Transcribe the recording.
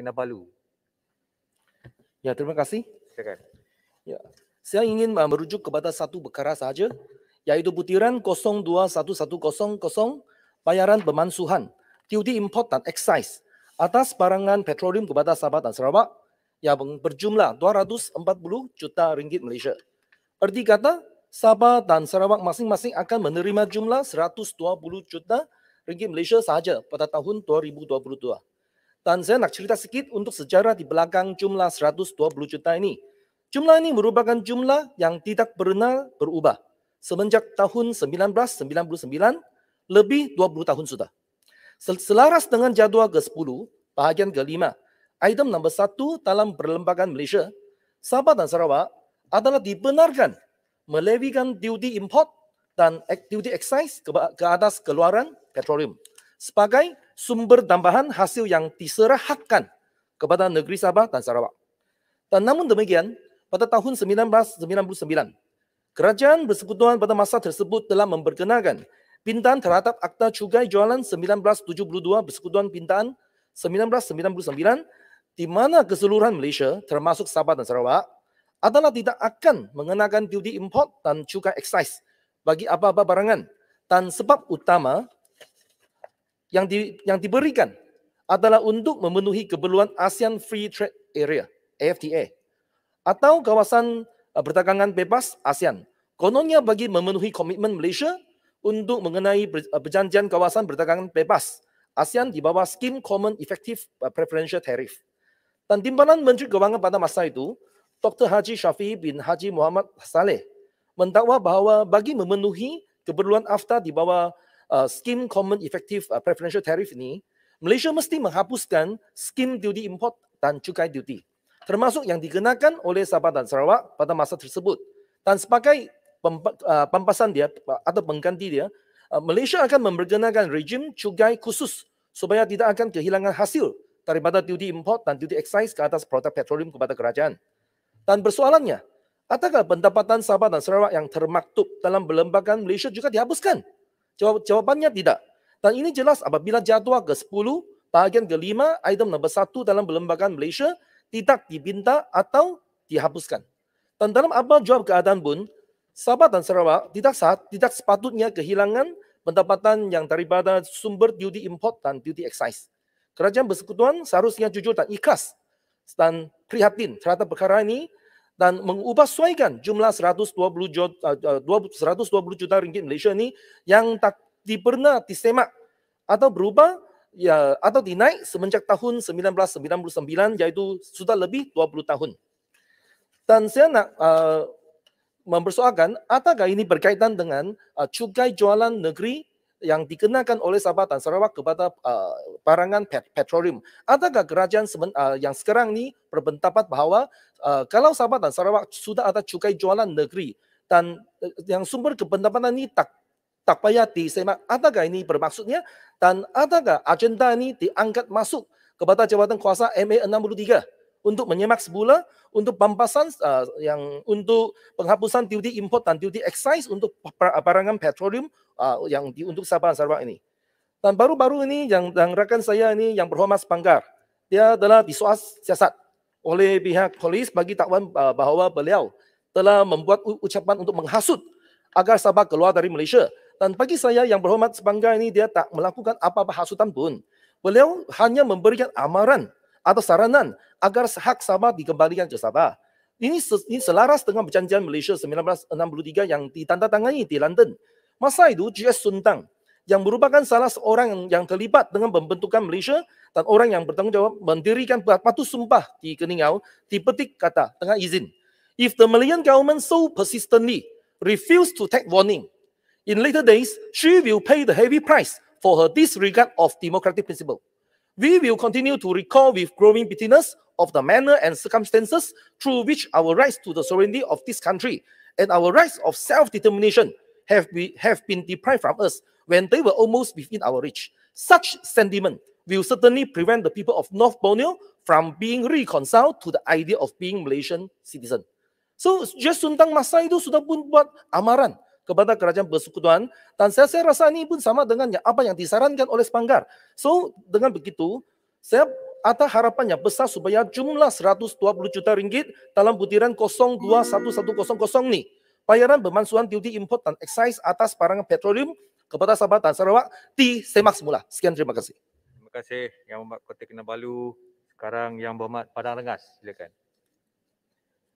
Kinabalu. Ya, terima kasih. Silakan. Ya. Saya ingin uh, merujuk kepada satu perkara sahaja iaitu butiran 021100 bayaran pemansuhan duty import dan excise atas barangan petroleum kepada Sabah dan Sarawak yang berjumlah 240 juta ringgit Malaysia. Erti kata Sabah dan Sarawak masing-masing akan menerima jumlah 120 juta ringgit Malaysia sahaja pada tahun 2022. Dan saya nak cerita sedikit untuk sejarah di belakang jumlah 120 juta ini. Jumlah ini merupakan jumlah yang tidak pernah berubah semenjak tahun 1999, lebih 20 tahun sudah. Selaras dengan jadual ke-10, bahagian ke-5, item nombor 1 dalam perlembagaan Malaysia, Sabah dan Sarawak adalah dibenarkan melewikan duty import dan duty excise ke atas keluaran petroleum sebagai sumber tambahan hasil yang diserahkan kepada negeri Sabah dan Sarawak. Dan namun demikian, pada tahun 1999, kerajaan bersekutuan pada masa tersebut telah memperkenalkan pindaan terhadap Akta Cugai Jualan 1972 bersekutuan pindaan 1999 di mana keseluruhan Malaysia termasuk Sabah dan Sarawak adalah tidak akan mengenakan duty import dan cukai excise bagi apa-apa barangan dan sebab utama yang di, yang diberikan adalah untuk memenuhi keperluan ASEAN Free Trade Area AFTA atau kawasan uh, perdagangan bebas ASEAN. Kononnya bagi memenuhi komitmen Malaysia untuk mengenai uh, perjanjian kawasan perdagangan bebas ASEAN di bawah skim Common Effective uh, Preferential Tariff. Dan timbalan Menteri Kewangan pada masa itu, Dr. Haji Syafi bin Haji Muhammad Saleh mendakwa bahawa bagi memenuhi keperluan AFTA di bawah uh, Scheme Common Effective uh, Preferential Tariff ini, Malaysia mesti menghapuskan Scheme Duty Import dan Cukai Duty, termasuk yang dikenakan oleh Sabah dan Sarawak pada masa tersebut. Dan sebagai pampasan uh, dia uh, atau pengganti dia, uh, Malaysia akan memperkenalkan rejim cukai khusus supaya tidak akan kehilangan hasil daripada duty import dan duty excise ke atas produk petroleum kepada kerajaan. Dan persoalannya, adakah pendapatan Sabah dan Sarawak yang termaktub dalam berlembagaan Malaysia juga dihapuskan? Jawab, jawabannya tidak. Dan ini jelas apabila jadual ke-10, bahagian ke-5, item nombor 1 dalam perlembagaan Malaysia tidak dibinta atau dihapuskan. Dan dalam apa jawab keadaan pun, Sabah dan Sarawak tidak sah, tidak sepatutnya kehilangan pendapatan yang daripada sumber duty import dan duty excise. Kerajaan bersekutuan seharusnya jujur dan ikhlas dan prihatin terhadap perkara ini dan mengubah suaikan jumlah 120 juta, 120 juta ringgit Malaysia ini yang tak pernah disemak atau berubah ya atau dinaik semenjak tahun 1999 iaitu sudah lebih 20 tahun. Dan saya nak uh, mempersoalkan adakah ini berkaitan dengan uh, cukai jualan negeri yang dikenakan oleh Sabah dan Sarawak kepada uh, barangan pet- petroleum. Adakah kerajaan semen, uh, yang sekarang ni berpendapat bahawa uh, kalau Sabah dan Sarawak sudah ada cukai jualan negeri dan uh, yang sumber kependapatan ini tak tak payah disemak, adakah ini bermaksudnya dan adakah agenda ini diangkat masuk kepada jabatan kuasa MA 63? untuk menyemak sebula, untuk pampasan uh, yang untuk penghapusan duty import dan duty excise untuk barangan petroleum uh, yang di, untuk Sabah Sarawak ini. Dan baru-baru ini yang, yang rakan saya ini yang berhormat Panggar, dia telah disuas siasat oleh pihak polis bagi takwan uh, bahawa beliau telah membuat ucapan untuk menghasut agar Sabah keluar dari Malaysia. Dan bagi saya yang berhormat Panggar ini dia tak melakukan apa-apa hasutan pun. Beliau hanya memberikan amaran atau saranan agar hak Sabah dikembalikan ke Sabah. Ini selaras dengan perjanjian Malaysia 1963 yang ditandatangani di London. Masa itu, G.S. Suntang yang merupakan salah seorang yang terlibat dengan pembentukan Malaysia dan orang yang bertanggungjawab mendirikan patuh sumpah di Keningau, dipetik kata dengan izin. If the Malayan government so persistently refuse to take warning, in later days, she will pay the heavy price for her disregard of democratic principle. we will continue to recall with growing bitterness of the manner and circumstances through which our rights to the sovereignty of this country and our rights of self-determination have, be, have been deprived from us when they were almost within our reach. Such sentiment will certainly prevent the people of North Borneo from being reconciled to the idea of being Malaysian citizen. So just Sundang Masa itu sudah pun buat amaran kepada kerajaan persekutuan dan saya, saya rasa ini pun sama dengan apa yang disarankan oleh Spanggar. So dengan begitu saya ada harapannya besar supaya jumlah 120 juta ringgit dalam butiran 021100 ni bayaran bermansuhan duty import dan excise atas barangan petroleum kepada Sabah dan Sarawak di semak semula. Sekian terima kasih. Terima kasih Yang Mbak Kota Kinabalu. Sekarang Yang Berhormat Padang Rengas. Silakan.